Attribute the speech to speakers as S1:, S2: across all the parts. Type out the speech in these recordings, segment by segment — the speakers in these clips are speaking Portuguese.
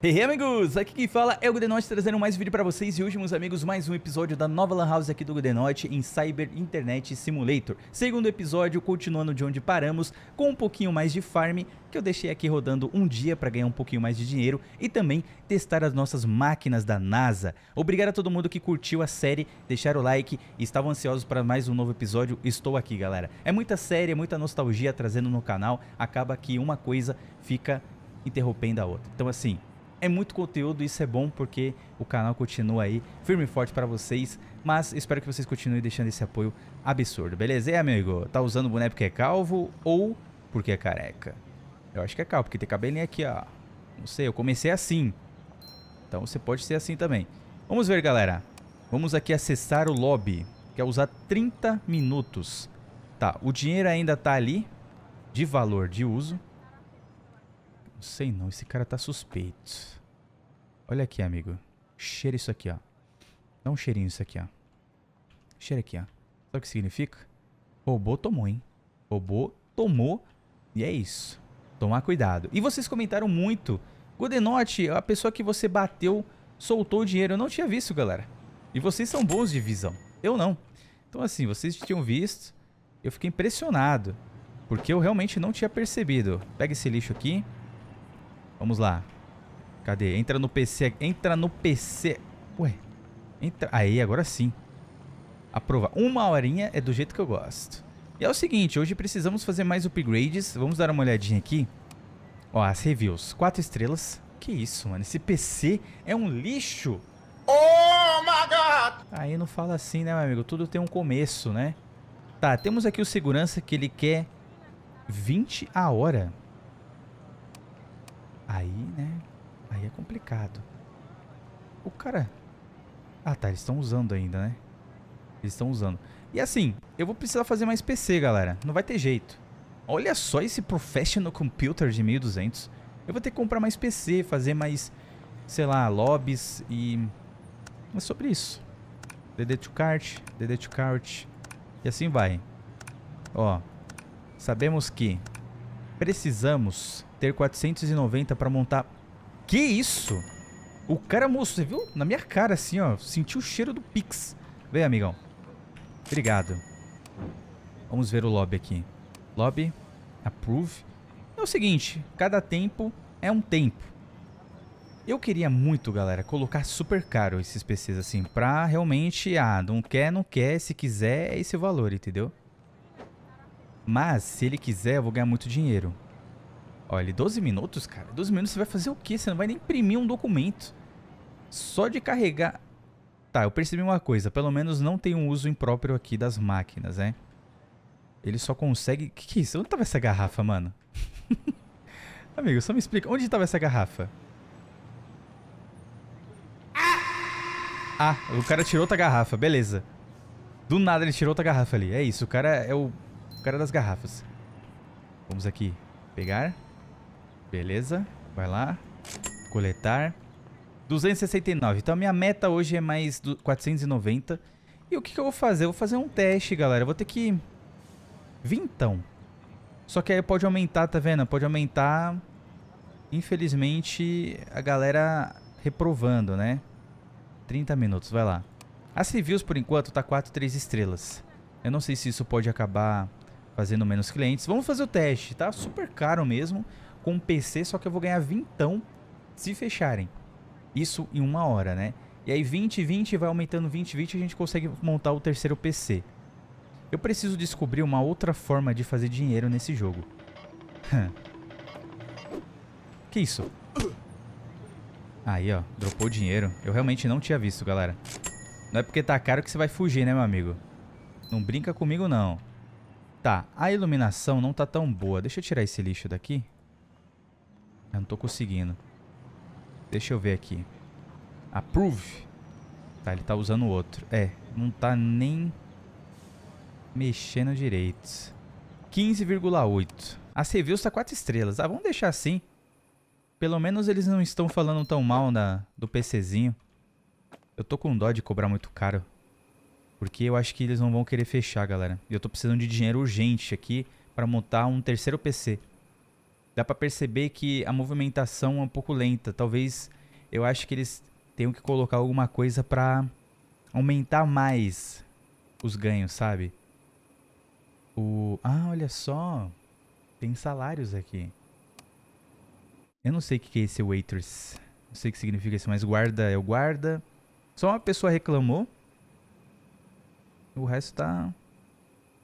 S1: E hey, amigos, aqui quem fala é o Gudenote trazendo mais um vídeo pra vocês e hoje, meus amigos, mais um episódio da nova Lan House aqui do Gudenote em Cyber Internet Simulator. Segundo episódio, continuando de onde paramos, com um pouquinho mais de farm, que eu deixei aqui rodando um dia para ganhar um pouquinho mais de dinheiro e também testar as nossas máquinas da NASA. Obrigado a todo mundo que curtiu a série, deixaram o like e estavam ansiosos para mais um novo episódio, estou aqui, galera. É muita série, é muita nostalgia trazendo no canal, acaba que uma coisa fica interrompendo a outra. Então assim, é muito conteúdo, isso é bom porque o canal continua aí firme e forte para vocês, mas espero que vocês continuem deixando esse apoio absurdo, beleza? E amigo, tá usando o boné porque é calvo ou porque é careca? Eu acho que é calvo, porque tem cabelinho aqui, ó. Não sei, eu comecei assim. Então você pode ser assim também. Vamos ver, galera. Vamos aqui acessar o lobby, que é usar 30 minutos. Tá, o dinheiro ainda tá ali, de valor de uso. Não sei não, esse cara tá suspeito. Olha aqui, amigo. Cheira isso aqui, ó. Dá um cheirinho isso aqui, ó. Cheira aqui, ó. Sabe o que significa? Robô tomou, hein? Robô tomou e é isso. Tomar cuidado. E vocês comentaram muito. Godenote, a pessoa que você bateu soltou o dinheiro. Eu não tinha visto, galera. E vocês são bons de visão. Eu não. Então assim, vocês tinham visto. Eu fiquei impressionado. Porque eu realmente não tinha percebido. Pega esse lixo aqui. Vamos lá. Cadê? Entra no PC. Entra no PC. Ué. Entra. Aí, agora sim. Aprova. Uma horinha é do jeito que eu gosto. E é o seguinte, hoje precisamos fazer mais upgrades. Vamos dar uma olhadinha aqui. Ó, as reviews. Quatro estrelas. Que isso, mano. Esse PC é um lixo. Oh, my God! Aí não fala assim, né, meu amigo? Tudo tem um começo, né? Tá, temos aqui o segurança que ele quer 20 a hora. Aí, né? Aí é complicado. O cara. Ah, tá. Eles estão usando ainda, né? Eles estão usando. E assim, eu vou precisar fazer mais PC, galera. Não vai ter jeito. Olha só esse Professional Computer de 1200. Eu vou ter que comprar mais PC, fazer mais, sei lá, lobbies e... É sobre isso. DD to cart, DD to cart. E assim vai. Ó, sabemos que Precisamos ter 490 para montar... Que isso? O cara, moço, você viu? Na minha cara, assim, ó. Sentiu o cheiro do Pix. Vem, amigão. Obrigado. Vamos ver o lobby aqui. Lobby. Approve. É o seguinte. Cada tempo é um tempo. Eu queria muito, galera, colocar super caro esses PCs, assim. Pra realmente... Ah, não quer, não quer. Se quiser, é esse valor, entendeu? Mas, se ele quiser, eu vou ganhar muito dinheiro. Olha, 12 minutos, cara. 12 minutos você vai fazer o quê? Você não vai nem imprimir um documento. Só de carregar... Tá, eu percebi uma coisa. Pelo menos não tem um uso impróprio aqui das máquinas, né? Ele só consegue... Que que é isso? Onde tava essa garrafa, mano? Amigo, só me explica. Onde tava essa garrafa? Ah, o cara tirou outra garrafa. Beleza. Do nada ele tirou outra garrafa ali. É isso, o cara é o cara das garrafas. Vamos aqui. Pegar. Beleza. Vai lá. Coletar. 269. Então, a minha meta hoje é mais 490. E o que, que eu vou fazer? Eu vou fazer um teste, galera. Eu vou ter que... Vintão. Só que aí pode aumentar, tá vendo? Pode aumentar... Infelizmente, a galera reprovando, né? 30 minutos, vai lá. As civis por enquanto, tá 4, 3 estrelas. Eu não sei se isso pode acabar fazendo menos clientes. Vamos fazer o teste, tá? Super caro mesmo, com um PC, só que eu vou ganhar vintão se fecharem. Isso em uma hora, né? E aí 20, 20, vai aumentando 20, 20 a gente consegue montar o terceiro PC. Eu preciso descobrir uma outra forma de fazer dinheiro nesse jogo. que isso? Aí, ó, dropou dinheiro. Eu realmente não tinha visto, galera. Não é porque tá caro que você vai fugir, né, meu amigo? Não brinca comigo, não. Tá, a iluminação não tá tão boa. Deixa eu tirar esse lixo daqui. Eu não tô conseguindo. Deixa eu ver aqui. Approve. Tá, ele tá usando outro. É, não tá nem mexendo direito. 15,8. As reviews tá 4 estrelas. Ah, vamos deixar assim. Pelo menos eles não estão falando tão mal na, do PCzinho. Eu tô com dó de cobrar muito caro. Porque eu acho que eles não vão querer fechar, galera. E eu tô precisando de dinheiro urgente aqui para montar um terceiro PC. Dá para perceber que a movimentação é um pouco lenta. Talvez eu acho que eles tenham que colocar alguma coisa para aumentar mais os ganhos, sabe? O Ah, olha só. Tem salários aqui. Eu não sei o que é esse waitress. Não sei o que significa isso, mas guarda é o guarda. Só uma pessoa reclamou o resto tá,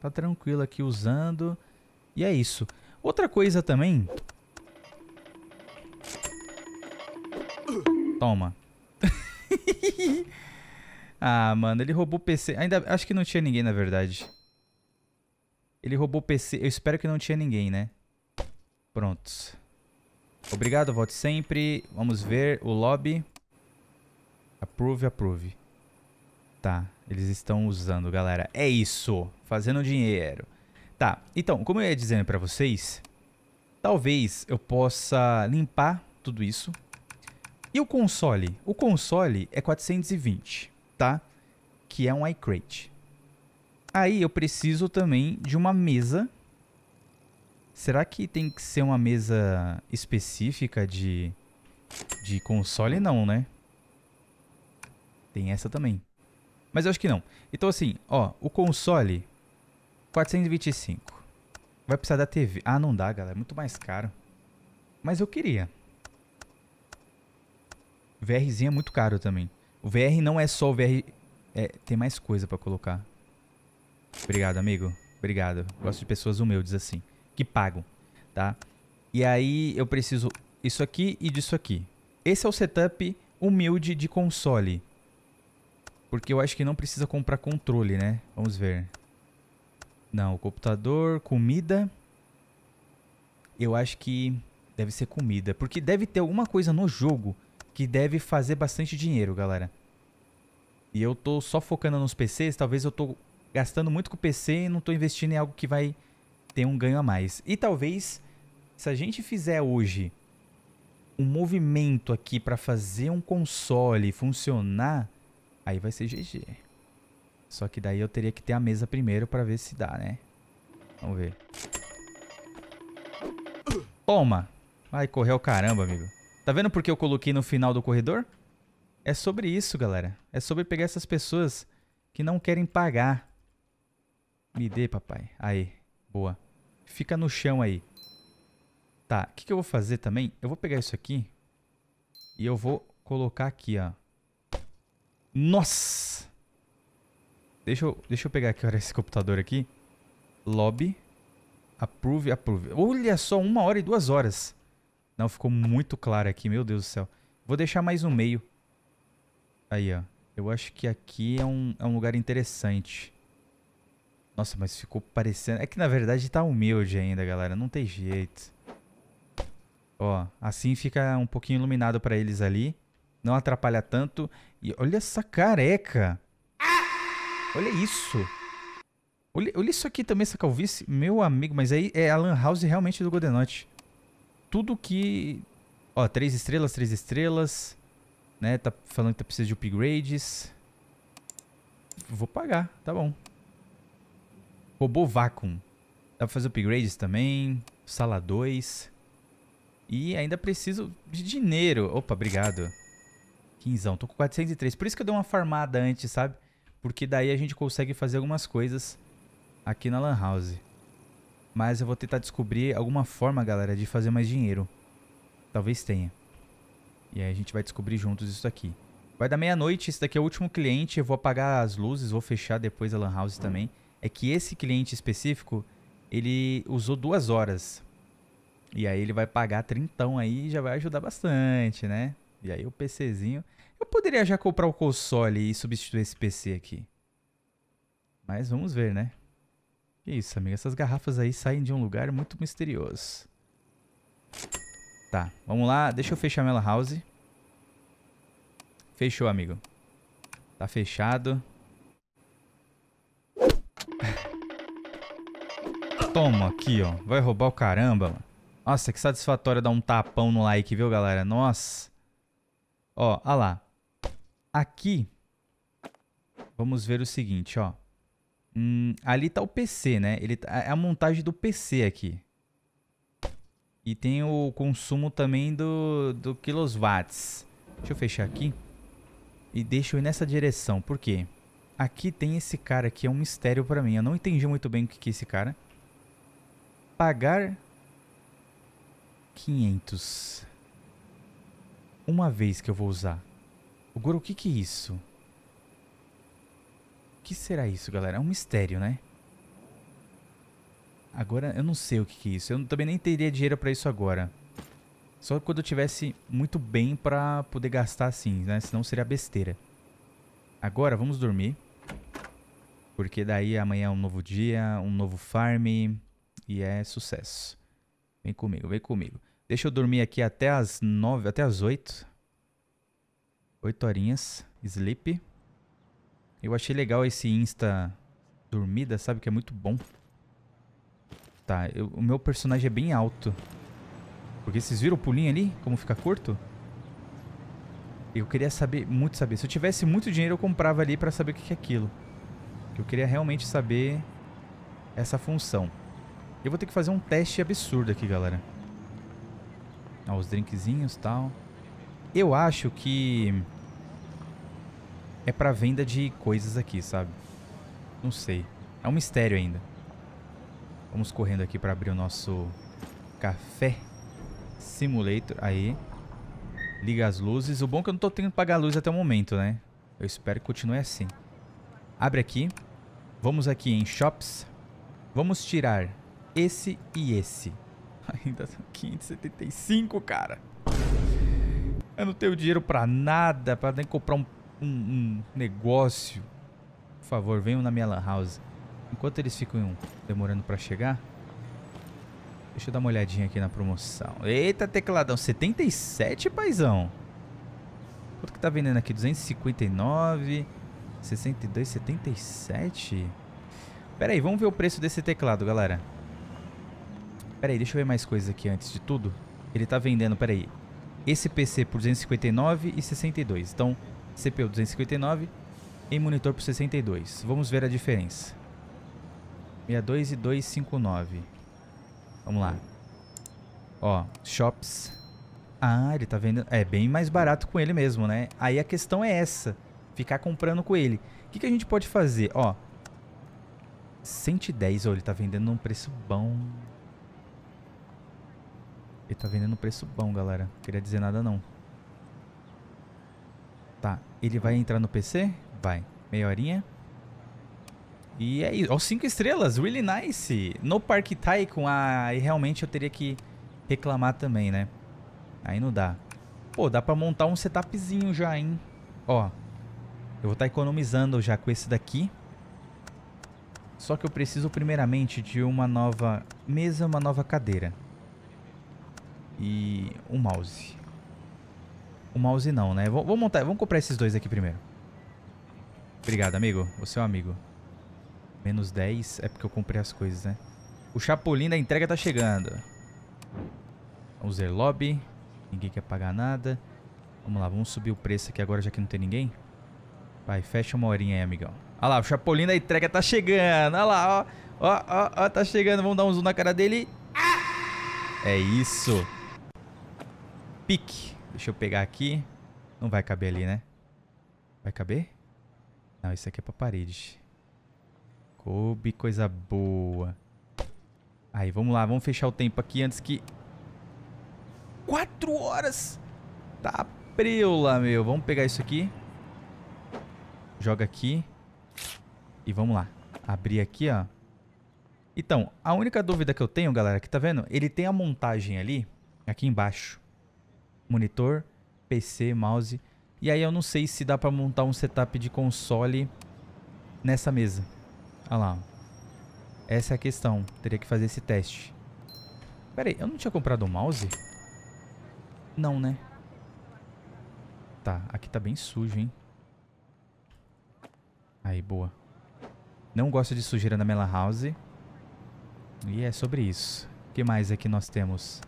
S1: tá tranquilo aqui usando. E é isso. Outra coisa também... Toma. ah, mano, ele roubou o PC. Ainda acho que não tinha ninguém, na verdade. Ele roubou o PC. Eu espero que não tinha ninguém, né? Prontos. Obrigado, volte sempre. Vamos ver o lobby. Approve, approve tá. Eles estão usando, galera. É isso. Fazendo dinheiro. Tá. Então, como eu ia dizendo para vocês, talvez eu possa limpar tudo isso. E o console? O console é 420, tá? Que é um iCrate. Aí eu preciso também de uma mesa. Será que tem que ser uma mesa específica de, de console? Não, né? Tem essa também. Mas eu acho que não. Então assim, ó, o console 425. Vai precisar da TV. Ah, não dá, galera, é muito mais caro. Mas eu queria. VRzinho é muito caro também. O VR não é só o VR, é, tem mais coisa para colocar. Obrigado, amigo. Obrigado. Gosto de pessoas humildes assim, que pagam, tá? E aí eu preciso isso aqui e disso aqui. Esse é o setup humilde de console. Porque eu acho que não precisa comprar controle, né? Vamos ver. Não, computador, comida. Eu acho que deve ser comida. Porque deve ter alguma coisa no jogo que deve fazer bastante dinheiro, galera. E eu tô só focando nos PCs, talvez eu tô gastando muito com o PC e não tô investindo em algo que vai ter um ganho a mais. E talvez, se a gente fizer hoje um movimento aqui para fazer um console funcionar, Aí vai ser GG. Só que daí eu teria que ter a mesa primeiro pra ver se dá, né? Vamos ver. Toma! correr o caramba, amigo. Tá vendo por que eu coloquei no final do corredor? É sobre isso, galera. É sobre pegar essas pessoas que não querem pagar. Me dê, papai. Aí, boa. Fica no chão aí. Tá, o que, que eu vou fazer também? Eu vou pegar isso aqui e eu vou colocar aqui, ó. Nossa! Deixa eu, deixa eu pegar aqui, esse computador aqui. Lobby. Approve, approve. Olha só, uma hora e duas horas. Não, ficou muito claro aqui, meu Deus do céu. Vou deixar mais um meio. Aí, ó. Eu acho que aqui é um, é um lugar interessante. Nossa, mas ficou parecendo... É que, na verdade, tá humilde ainda, galera. Não tem jeito. Ó, assim fica um pouquinho iluminado pra eles ali não atrapalha tanto. E olha essa careca. Olha isso. Olha, olha isso aqui também, essa calvície. Meu amigo, mas aí é a Lan House realmente do Godenote. Tudo que... Ó, três estrelas, três estrelas. Né, tá falando que tá de upgrades. Vou pagar, tá bom. Robô Vacuum. Dá pra fazer upgrades também. Sala 2. E ainda preciso de dinheiro. Opa, obrigado. Quinzão, tô com 403. Por isso que eu dei uma farmada antes, sabe? Porque daí a gente consegue fazer algumas coisas aqui na Lan House. Mas eu vou tentar descobrir alguma forma, galera, de fazer mais dinheiro. Talvez tenha. E aí a gente vai descobrir juntos isso aqui. Vai dar meia-noite, esse daqui é o último cliente. Eu vou apagar as luzes, vou fechar depois a Lan House também. É que esse cliente específico, ele usou duas horas. E aí ele vai pagar trintão aí e já vai ajudar bastante, né? E aí o PCzinho. Eu poderia já comprar o console e substituir esse PC aqui. Mas vamos ver, né? Que isso, amigo. Essas garrafas aí saem de um lugar muito misterioso. Tá, vamos lá. Deixa eu fechar a Mela House. Fechou, amigo. Tá fechado. Toma aqui, ó. Vai roubar o caramba, mano. Nossa, que satisfatório dar um tapão no like, viu, galera? Nossa. Ó, olha lá. Aqui, vamos ver o seguinte, ó. Hum, ali tá o PC, né? Ele tá, é a montagem do PC aqui. E tem o consumo também do, do quilowatts. Deixa eu fechar aqui. E deixa eu ir nessa direção. Por quê? Aqui tem esse cara que é um mistério pra mim. Eu não entendi muito bem o que, que é esse cara. Pagar 500. Uma vez que eu vou usar. O Goro, o que, que é isso? O que será isso, galera? É um mistério, né? Agora, eu não sei o que, que é isso. Eu também nem teria dinheiro pra isso agora. Só quando eu tivesse muito bem pra poder gastar assim, né? Senão seria besteira. Agora, vamos dormir. Porque daí amanhã é um novo dia, um novo farm. E é sucesso. Vem comigo, vem comigo. Deixa eu dormir aqui até as nove, até as oito, oito horinhas. Sleep. Eu achei legal esse Insta dormida, sabe? Que é muito bom. Tá, eu, o meu personagem é bem alto. Porque vocês viram o pulinho ali? Como fica curto? Eu queria saber, muito saber. Se eu tivesse muito dinheiro, eu comprava ali pra saber o que é aquilo. Eu queria realmente saber essa função. Eu vou ter que fazer um teste absurdo aqui, galera. Ó, os drinkzinhos tal. Eu acho que é para venda de coisas aqui, sabe? Não sei. É um mistério ainda. Vamos correndo aqui para abrir o nosso café simulator. Aí. Liga as luzes. O bom é que eu não tô tendo que pagar a luz até o momento, né? Eu espero que continue assim. Abre aqui. Vamos aqui em shops. Vamos tirar esse e esse. Ainda são 575, cara. Eu não tenho dinheiro para nada, para nem comprar um, um, um, negócio. Por favor, venham na minha lan house. Enquanto eles ficam demorando para chegar, deixa eu dar uma olhadinha aqui na promoção. Eita, tecladão, 77, paizão. Quanto que tá vendendo aqui? 259, 62, 77. Pera aí, vamos ver o preço desse teclado, galera. Peraí, deixa eu ver mais coisas aqui antes de tudo. Ele tá vendendo, peraí, esse PC por 259 e 62. Então, CPU 259 e monitor por 62. Vamos ver a diferença. 62 e 259. Vamos lá. Ó, shops. Ah, ele tá vendendo... É bem mais barato com ele mesmo, né? Aí a questão é essa. Ficar comprando com ele. O que, que a gente pode fazer? Ó. 110, ó, ele tá vendendo num preço bom. Ele tá vendendo um preço bom, galera. Não queria dizer nada, não. Tá. Ele vai entrar no PC? Vai. Meia horinha. E é isso. Ó, cinco estrelas. Really nice. No Park Tycoon, aí ah, realmente eu teria que reclamar também, né? Aí não dá. Pô, dá pra montar um setupzinho já, hein? Ó. Eu vou estar tá economizando já com esse daqui. Só que eu preciso primeiramente de uma nova mesa, uma nova cadeira e um mouse. O mouse não, né? Vou, vou montar, vamos comprar esses dois aqui primeiro. Obrigado, amigo. Você é um amigo. Menos 10 é porque eu comprei as coisas, né? O Chapolin da entrega tá chegando. Vamos ver lobby. Ninguém quer pagar nada. Vamos lá, vamos subir o preço aqui agora, já que não tem ninguém. Vai, fecha uma horinha aí, amigão. Olha lá, o Chapolin da entrega tá chegando. Olha lá, ó. Ó, ó, ó, tá chegando. Vamos dar um zoom na cara dele. É isso pique. Deixa eu pegar aqui. Não vai caber ali, né? Vai caber? Não, isso aqui é pra parede. Coube, coisa boa. Aí, vamos lá. Vamos fechar o tempo aqui antes que... Quatro horas! Tá preula, meu. Vamos pegar isso aqui. Joga aqui. E vamos lá. Abrir aqui, ó. Então, a única dúvida que eu tenho, galera, que tá vendo? Ele tem a montagem ali, aqui embaixo monitor, PC, mouse. E aí eu não sei se dá para montar um setup de console nessa mesa. Olha lá. Essa é a questão. Teria que fazer esse teste. Pera aí, eu não tinha comprado um mouse? Não, né? Tá, aqui tá bem sujo, hein? Aí, boa. Não gosto de sujeira na Mela House. E é sobre isso. O que mais aqui nós temos?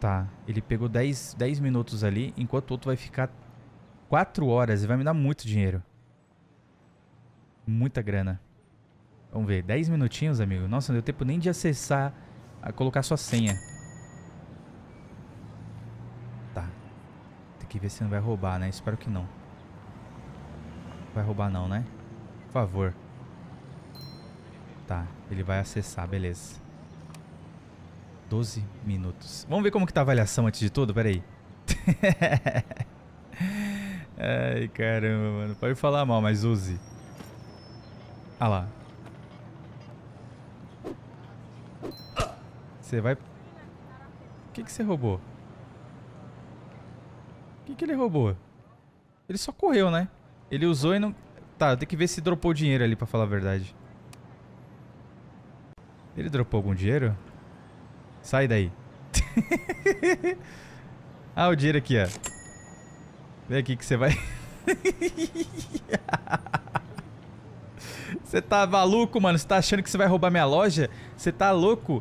S1: Tá. Ele pegou 10, 10 minutos ali, enquanto o outro vai ficar 4 horas e vai me dar muito dinheiro. Muita grana. Vamos ver, 10 minutinhos, amigo. Nossa, não deu tempo nem de acessar, a colocar sua senha. Tá. Tem que ver se não vai roubar, né? Espero que não. Vai roubar não, né? Por favor. Tá, ele vai acessar, beleza. 12 minutos. Vamos ver como que tá a avaliação antes de tudo? pera aí Ai, caramba, mano. Pode falar mal, mas use. Ah lá. Você vai... O que que você roubou? O que que ele roubou? Ele só correu, né? Ele usou e não... Tá, tem que ver se dropou dinheiro ali, pra falar a verdade. Ele dropou algum dinheiro? Sai daí. ah, o dinheiro aqui, ó. Vem aqui que você vai... Você tá maluco, mano? Você tá achando que você vai roubar minha loja? Você tá louco?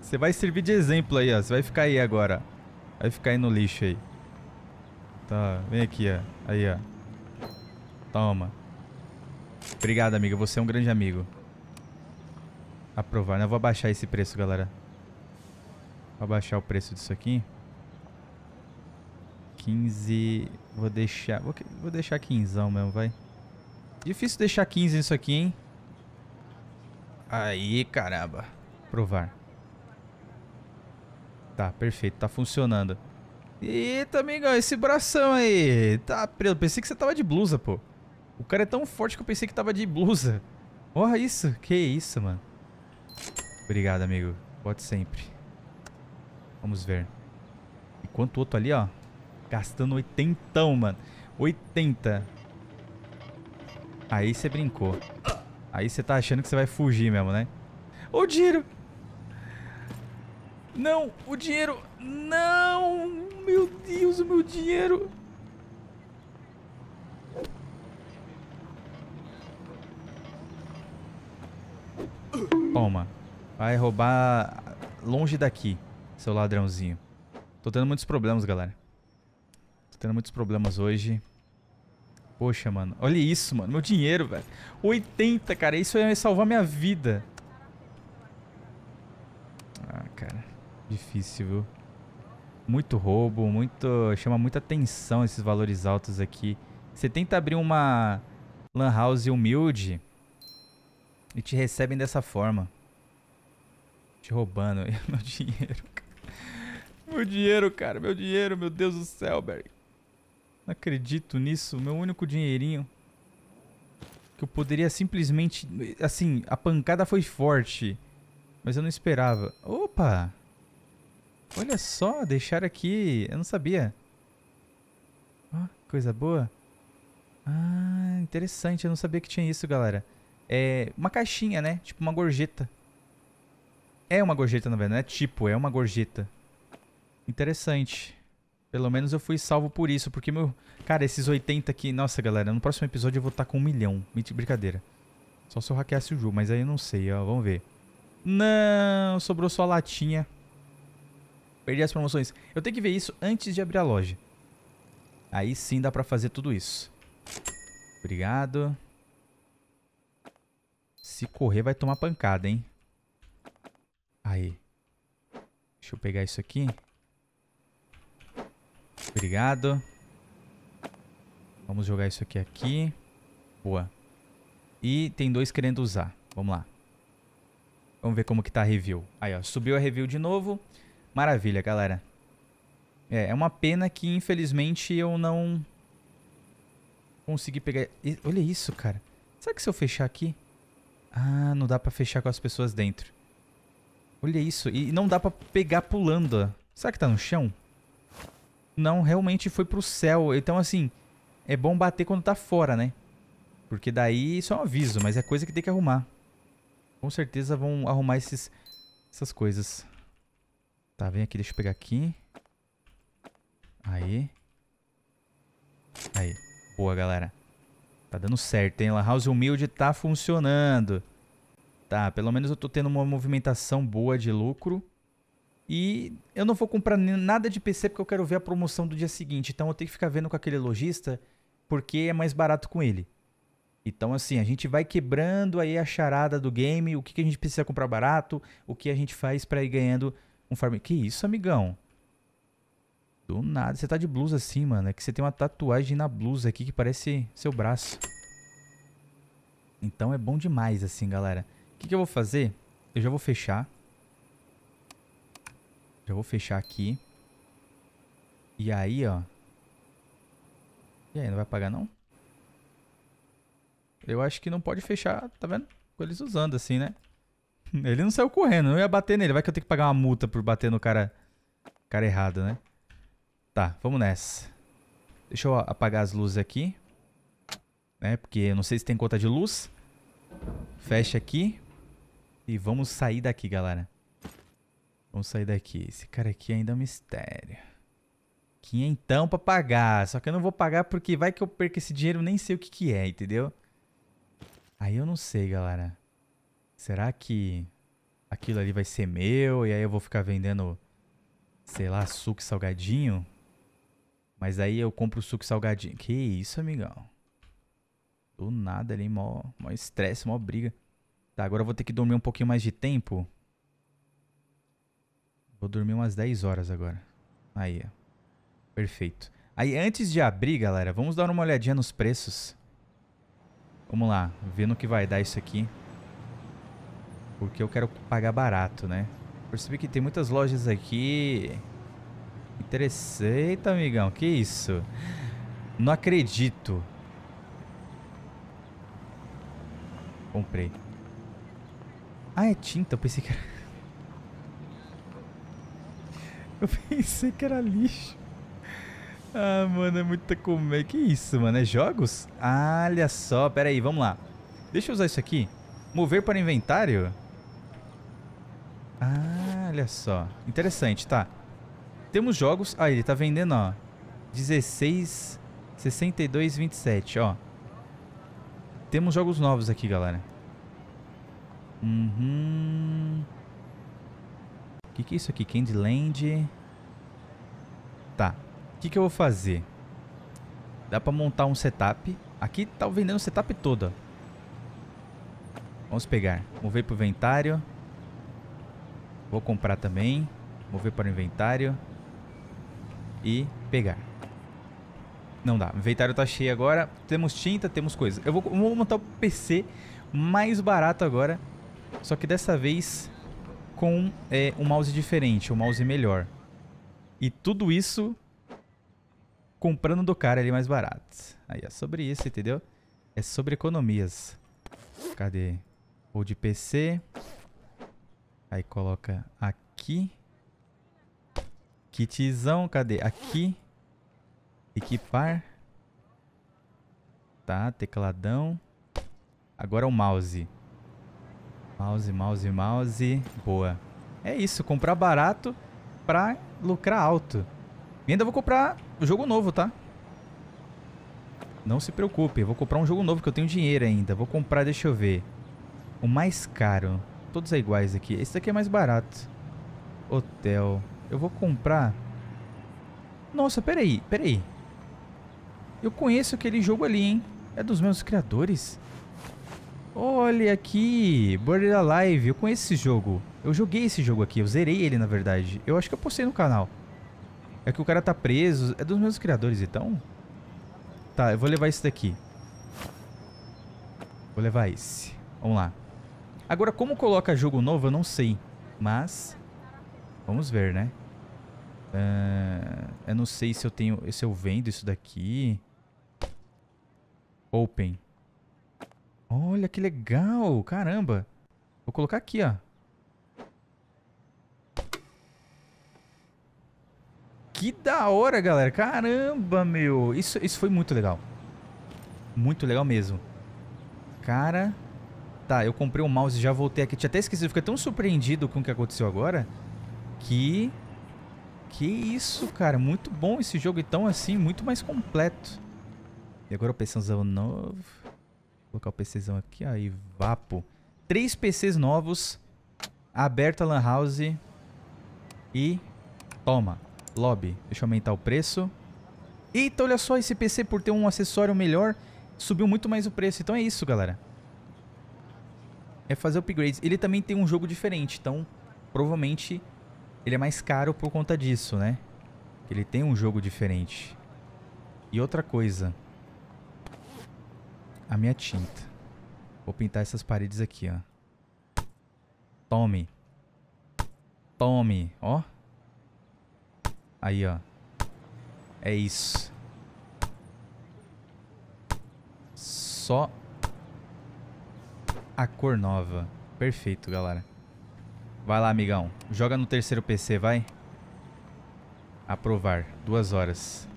S1: Você vai servir de exemplo aí, ó. Você vai ficar aí agora. Vai ficar aí no lixo aí. Tá, vem aqui, ó. Aí, ó. Toma. Obrigado, amigo. Você é um grande amigo. Aprovar. Não vou abaixar esse preço, galera. Vou abaixar o preço disso aqui. 15. Vou deixar. Vou, vou deixar 15 mesmo, vai. Difícil deixar 15 nisso aqui, hein? Aí, caramba. Provar. Tá, perfeito. Tá funcionando. Eita, amigão, esse bração aí. Tá, eu pensei que você tava de blusa, pô. O cara é tão forte que eu pensei que tava de blusa. Olha isso. Que isso, mano. Obrigado, amigo. Pode sempre. Vamos ver. Enquanto o outro ali, ó. Gastando 80, mano. 80. Aí você brincou. Aí você tá achando que você vai fugir mesmo, né? O dinheiro! Não! O dinheiro! Não! Meu Deus, o meu dinheiro! Toma. Vai roubar longe daqui. Seu ladrãozinho. Tô tendo muitos problemas, galera. Tô tendo muitos problemas hoje. Poxa, mano. Olha isso, mano. Meu dinheiro, velho. 80, cara. Isso ia salvar minha vida. Ah, cara. Difícil, viu? Muito roubo, muito... Chama muita atenção esses valores altos aqui. Você tenta abrir uma lan house humilde e te recebem dessa forma. Te roubando meu dinheiro, cara. Meu dinheiro, cara. Meu dinheiro, meu Deus do céu, Barry. Não acredito nisso. Meu único dinheirinho. Que eu poderia simplesmente... Assim, a pancada foi forte. Mas eu não esperava. Opa! Olha só, deixaram aqui... Eu não sabia. oh, coisa boa. Ah, interessante. Eu não sabia que tinha isso, galera. É uma caixinha, né? Tipo uma gorjeta. É uma gorjeta, na verdade. Não é tipo, é uma gorjeta. Interessante. Pelo menos eu fui salvo por isso, porque meu... Cara, esses 80 aqui... Nossa, galera, no próximo episódio eu vou estar tá com um milhão. Brincadeira. Só se eu hackeasse o jogo, mas aí eu não sei, ó. Vamos ver. Não, sobrou só a latinha. Perdi as promoções. Eu tenho que ver isso antes de abrir a loja. Aí sim dá pra fazer tudo isso. Obrigado. Se correr, vai tomar pancada, hein? Aí. Deixa eu pegar isso aqui. Obrigado. Vamos jogar isso aqui aqui. Boa. E tem dois querendo usar. Vamos lá. Vamos ver como que tá a review. Aí, ó. Subiu a review de novo. Maravilha, galera. É, é uma pena que, infelizmente, eu não consegui pegar... Olha isso, cara. Será que se eu fechar aqui... Ah, não dá pra fechar com as pessoas dentro. Olha isso. E não dá pra pegar pulando. Será que tá no chão? não realmente foi pro céu. Então, assim, é bom bater quando tá fora, né? Porque daí isso é um aviso, mas é coisa que tem que arrumar. Com certeza vão arrumar esses, essas coisas. Tá, vem aqui, deixa eu pegar aqui. Aí. Aí. Boa, galera. Tá dando certo, hein? La House Humilde tá funcionando. Tá, pelo menos eu tô tendo uma movimentação boa de lucro. E eu não vou comprar nada de PC porque eu quero ver a promoção do dia seguinte. Então eu tenho que ficar vendo com aquele lojista porque é mais barato com ele. Então, assim, a gente vai quebrando aí a charada do game, o que, que a gente precisa comprar barato, o que a gente faz para ir ganhando um farm. Que isso, amigão? Do nada. Você tá de blusa assim, mano. É que você tem uma tatuagem na blusa aqui que parece seu braço. Então é bom demais, assim, galera. O que, que eu vou fazer? Eu já vou fechar. Já vou fechar aqui. E aí, ó. E aí, não vai pagar não? Eu acho que não pode fechar, tá vendo? Com eles usando assim, né? Ele não saiu correndo, não ia bater nele. Vai que eu tenho que pagar uma multa por bater no cara, cara errado, né? Tá, vamos nessa. Deixa eu apagar as luzes aqui. Né? Porque eu não sei se tem conta de luz. Fecha aqui. E vamos sair daqui, galera. Vamos sair daqui. Esse cara aqui ainda é um mistério. Quinhentão pra pagar. Só que eu não vou pagar porque vai que eu perco esse dinheiro, nem sei o que que é, entendeu? Aí eu não sei, galera. Será que aquilo ali vai ser meu e aí eu vou ficar vendendo, sei lá, suco salgadinho? Mas aí eu compro suco salgadinho. Que isso, amigão? Do nada ali, mó estresse, mó briga. Tá, agora eu vou ter que dormir um pouquinho mais de tempo. Vou dormir umas 10 horas agora. Aí, ó. Perfeito. Aí, antes de abrir, galera, vamos dar uma olhadinha nos preços. Vamos lá, vendo que vai dar isso aqui. Porque eu quero pagar barato, né? Percebi que tem muitas lojas aqui. Interessante, amigão. Que isso? Não acredito. Comprei. Ah, é tinta. Eu pensei que era... Eu pensei que era lixo. Ah, mano, é muita comédia. Que isso, mano? É jogos? olha só, pera aí, vamos lá. Deixa eu usar isso aqui. Mover para inventário? Ah, olha só. Interessante, tá. Temos jogos... Ah, ele tá vendendo, ó. 16, 62, 27, ó. Temos jogos novos aqui, galera. Uhum. O que, que é isso aqui? Candyland... Tá. O que, que eu vou fazer? Dá pra montar um setup. Aqui tá vendendo o setup todo. Vamos pegar. Mover pro inventário. Vou comprar também. Mover para o inventário. E pegar. Não dá. O inventário tá cheio agora. Temos tinta, temos coisa. Eu vou, vou montar o PC mais barato agora. Só que dessa vez com é, um mouse diferente, um mouse melhor. E tudo isso comprando do cara ali mais barato. Aí é sobre isso, entendeu? É sobre economias. Cadê? Ou de PC. Aí coloca aqui. Kitzão, cadê? Aqui. Equipar. Tá, tecladão. Agora o mouse. Mouse, mouse, mouse. Boa. É isso, comprar barato pra lucrar alto. E ainda vou comprar jogo novo, tá? Não se preocupe, vou comprar um jogo novo que eu tenho dinheiro ainda. Vou comprar, deixa eu ver. O mais caro. Todos é iguais aqui. Esse daqui é mais barato. Hotel. Eu vou comprar... Nossa, peraí, peraí. Eu conheço aquele jogo ali, hein? É dos meus criadores? Olha aqui, Border Alive, eu conheço esse jogo. Eu joguei esse jogo aqui, eu zerei ele na verdade. Eu acho que eu postei no canal. É que o cara tá preso, é dos meus criadores então? Tá, eu vou levar esse daqui. Vou levar esse. Vamos lá. Agora, como coloca jogo novo, eu não sei. Mas, vamos ver, né? Uh, eu não sei se eu tenho, se eu vendo isso daqui. Open. Olha que legal, caramba. Vou colocar aqui, ó. Que da hora, galera. Caramba, meu. Isso, isso foi muito legal. Muito legal mesmo. Cara... Tá, eu comprei o um mouse e já voltei aqui. Tinha até esquecido. Fiquei tão surpreendido com o que aconteceu agora. Que... Que isso, cara. Muito bom esse jogo. Então, assim, muito mais completo. E agora o pensãozão novo. Colocar o PCzão aqui, aí, vapo. Três PCs novos, aberto a Lan House e toma, lobby. Deixa eu aumentar o preço. Eita, olha só, esse PC por ter um acessório melhor, subiu muito mais o preço. Então é isso, galera. É fazer upgrades. Ele também tem um jogo diferente, então provavelmente ele é mais caro por conta disso, né? Ele tem um jogo diferente. E outra coisa, a minha tinta. Vou pintar essas paredes aqui, ó. Tome. Tome, ó. Aí, ó. É isso. Só a cor nova. Perfeito, galera. Vai lá, amigão. Joga no terceiro PC, vai. Aprovar. Duas horas.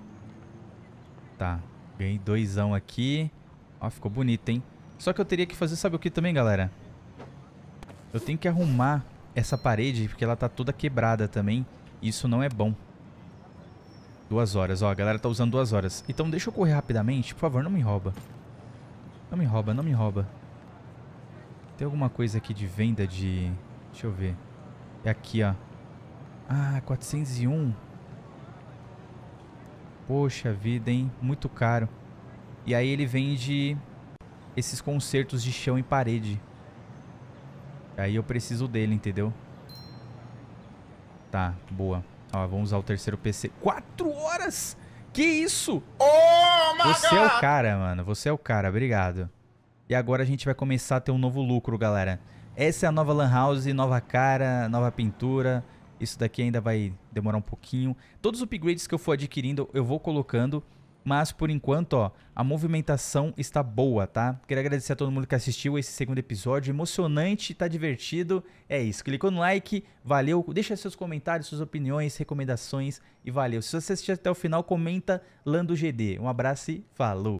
S1: Tá. Ganhei doisão aqui. Ó, ficou bonito, hein? Só que eu teria que fazer, sabe o que também, galera? Eu tenho que arrumar essa parede, porque ela tá toda quebrada também. Isso não é bom. Duas horas, ó, a galera tá usando duas horas. Então deixa eu correr rapidamente, por favor, não me rouba. Não me rouba, não me rouba. Tem alguma coisa aqui de venda de... Deixa eu ver. É aqui, ó. Ah, 401. Poxa vida, hein? Muito caro. E aí ele vende esses concertos de chão e parede. Aí eu preciso dele, entendeu? Tá, boa. Ó, vamos usar o terceiro PC. Quatro horas? Que isso? Oh, Você é o cara, mano. Você é o cara. Obrigado. E agora a gente vai começar a ter um novo lucro, galera. Essa é a nova Lan House, nova cara, nova pintura. Isso daqui ainda vai demorar um pouquinho. Todos os upgrades que eu for adquirindo, eu vou colocando. Mas por enquanto, ó, a movimentação está boa, tá? Queria agradecer a todo mundo que assistiu esse segundo episódio. Emocionante, tá divertido. É isso. Clicou no like, valeu. Deixa seus comentários, suas opiniões, recomendações e valeu. Se você assistiu até o final, comenta Lando GD. Um abraço e falou!